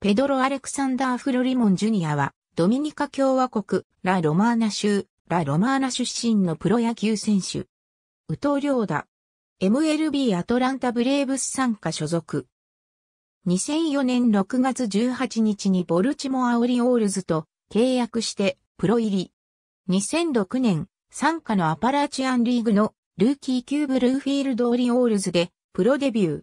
ペドロ・アレクサンダー・フロリモン・ジュニアは、ドミニカ共和国、ラ・ロマーナ州、ラ・ロマーナ出身のプロ野球選手。ウトリョーダ。MLB アトランタ・ブレーブス参加所属。2004年6月18日にボルチモア・オリオールズと契約してプロ入り。2006年、参加のアパラチアンリーグのルーキーキューブルーフィールド・オリオールズでプロデビュー。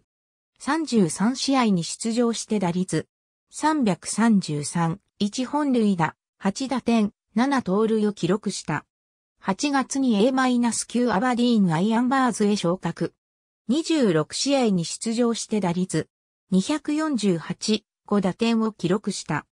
33試合に出場して打率333、1本塁打、8打点、7盗塁を記録した。8月に A-9 アバディーンアイアンバーズへ昇格。26試合に出場して打率、248、5打点を記録した。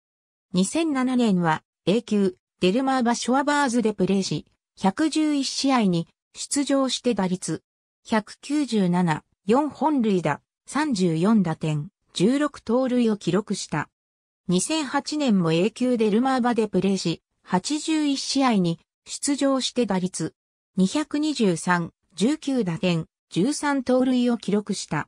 2007年は A 級、デルマーバ・ショアバーズでプレーし、111試合に出場して打率、197、4本塁打、34打点、16盗塁を記録した。2008年も A 級でルマーバでプレーし、81試合に出場して打率223、19打点、13盗塁を記録した。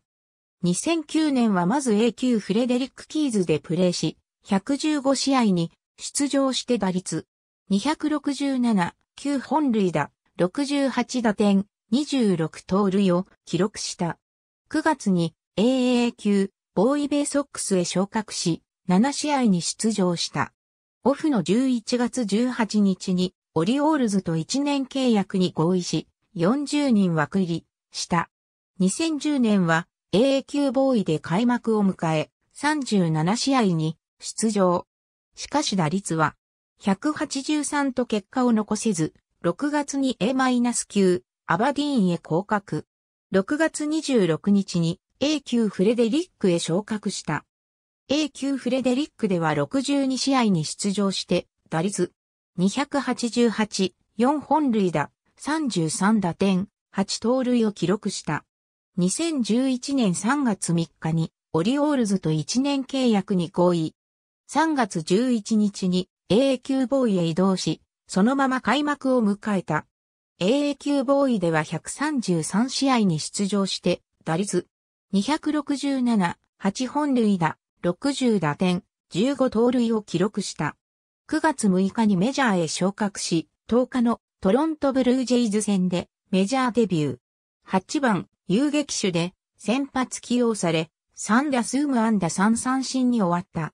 2009年はまず A 級フレデリック・キーズでプレーし、115試合に出場して打率267、9本塁打、68打点、26盗塁を記録した。9月に AA 級ボーイベイソックスへ昇格し、7試合に出場した。オフの11月18日にオリオールズと1年契約に合意し、40人枠入りした。2010年は AA 級ボーイで開幕を迎え、37試合に出場。しかし打率は183と結果を残せず、6月に A-9、アバディーンへ降格。6月26日に A 級フレデリックへ昇格した。A 級フレデリックでは62試合に出場して、打率288、4本塁打、33打点、8盗塁を記録した。2011年3月3日にオリオールズと1年契約に合意。3月11日に a 級ボーイへ移動し、そのまま開幕を迎えた。AA 級ボーイでは133試合に出場して、打率267、8本塁打、60打点、15盗塁を記録した。9月6日にメジャーへ昇格し、10日のトロントブルージェイズ戦でメジャーデビュー。8番、遊撃手で先発起用され、3打数無安打3三振に終わった。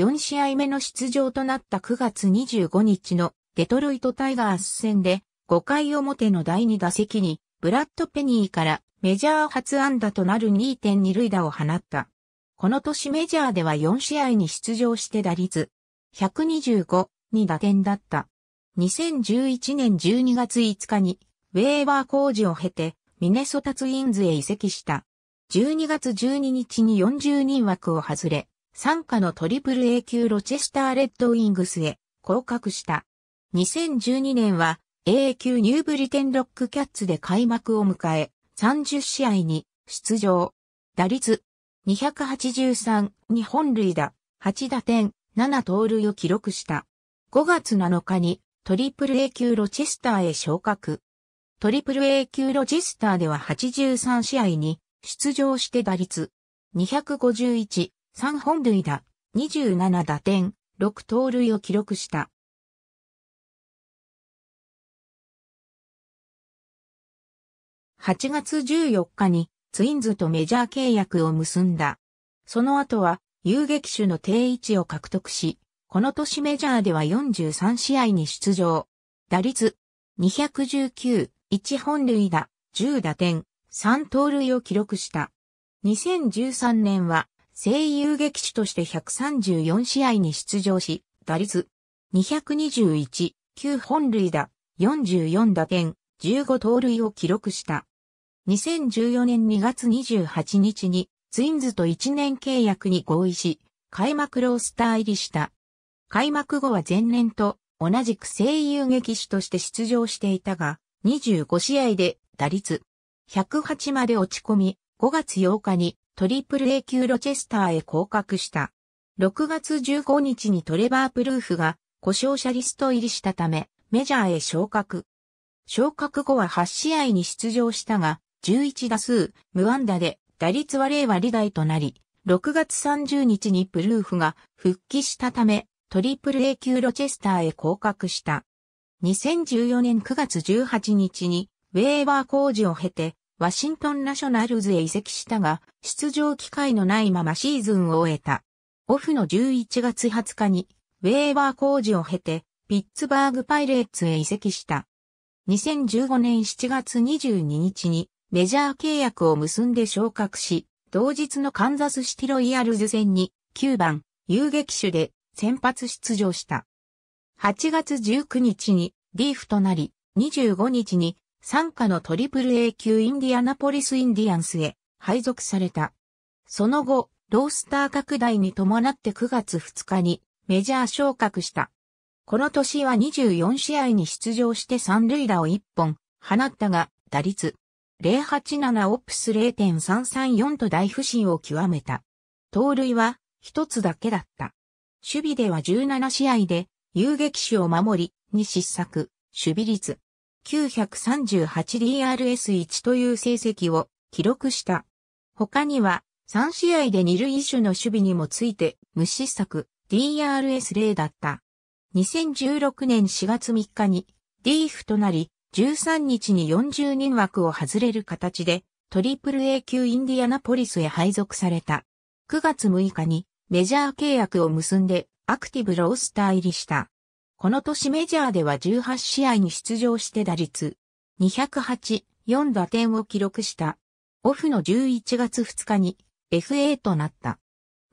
4試合目の出場となった9月25日のデトロイトタイガース戦で5回表の第2打席にブラッド・ペニーからメジャー初安打となる2.2塁打を放った。この年メジャーでは4試合に出場して打率125に打点だった。2011年12月5日にウェーバー工事を経てミネソタツインズへ移籍した。12月12日に40人枠を外れ、参加のトリプル A 級ロチェスターレッドウィングスへ降格した。2012年は A 級ニューブリテンロックキャッツで開幕を迎え、30試合に出場。打率283日本塁打、8打点、7盗塁を記録した。5月7日にトリプル A 級ロチェスターへ昇格。トリプル A 級ロチェスターでは83試合に出場して打率251、3本塁打、27打点、6盗塁を記録した。8月14日にツインズとメジャー契約を結んだ。その後は、遊撃手の定位置を獲得し、この年メジャーでは43試合に出場。打率219、1本塁打、10打点、3盗塁を記録した。2013年は、声遊劇手として134試合に出場し、打率221、9本塁打、44打点、15盗塁を記録した。2014年2月28日にツインズと1年契約に合意し、開幕ロースター入りした。開幕後は前年と同じく声優劇師として出場していたが、25試合で打率108まで落ち込み、5月8日にトリプル A 級ロチェスターへ降格した。6月15日にトレバー・プルーフが故障者リスト入りしたため、メジャーへ昇格。昇格後は8試合に出場したが、11打数、無安打で、打率は0割台となり、6月30日にプルーフが復帰したため、トリプル A 級ロチェスターへ降格した。2014年9月18日に、ウェーバー工事を経て、ワシントンナショナルズへ移籍したが、出場機会のないままシーズンを終えた。オフの11月20日に、ウェーバー工事を経て、ピッツバーグパイレーツへ移籍した。2015年7月22日に、メジャー契約を結んで昇格し、同日のカンザスシティロイヤルズ戦に9番遊撃手で先発出場した。8月19日にリーフとなり、25日に参加のトリプル A 級インディアナポリスインディアンスへ配属された。その後、ロースター拡大に伴って9月2日にメジャー昇格した。この年は24試合に出場して三塁打を1本放ったが、打率087オプス0.334と大不振を極めた。盗塁は一つだけだった。守備では17試合で遊撃手を守り、に失策、守備率 938DRS1 という成績を記録した。他には3試合で二塁手の守備にもついて無失策 DRS0 だった。2016年4月3日に D フとなり、13日に40人枠を外れる形で、トリプル A 級インディアナポリスへ配属された。9月6日にメジャー契約を結んでアクティブロースター入りした。この年メジャーでは18試合に出場して打率208、4打点を記録した。オフの11月2日に FA となった。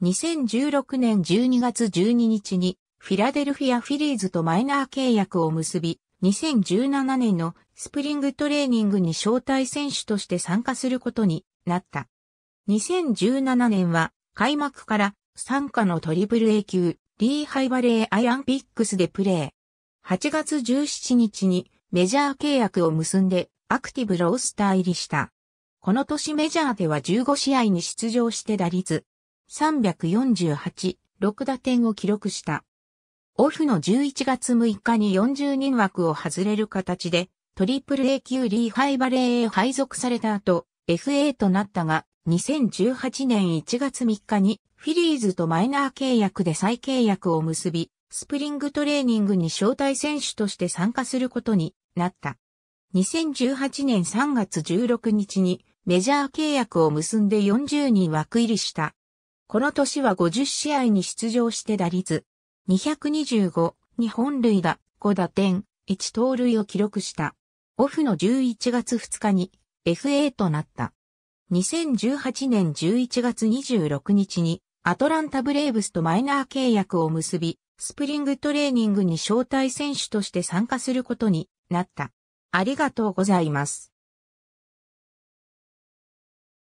2016年12月12日にフィラデルフィアフィリーズとマイナー契約を結び、2017年のスプリングトレーニングに招待選手として参加することになった。2017年は開幕から参加のトリブル A 級、リーハイバレーアイアンピックスでプレー。8月17日にメジャー契約を結んでアクティブロースター入りした。この年メジャーでは15試合に出場して打率348、6打点を記録した。オフの11月6日に40人枠を外れる形で、トリプル a 級リーハイバレーへ配属された後、FA となったが、2018年1月3日にフィリーズとマイナー契約で再契約を結び、スプリングトレーニングに招待選手として参加することになった。2018年3月16日にメジャー契約を結んで40人枠入りした。この年は50試合に出場して打率225、日本塁打、5打点、1盗塁を記録した。オフの11月2日に FA となった。2018年11月26日にアトランタブレーブスとマイナー契約を結び、スプリングトレーニングに招待選手として参加することになった。ありがとうございます。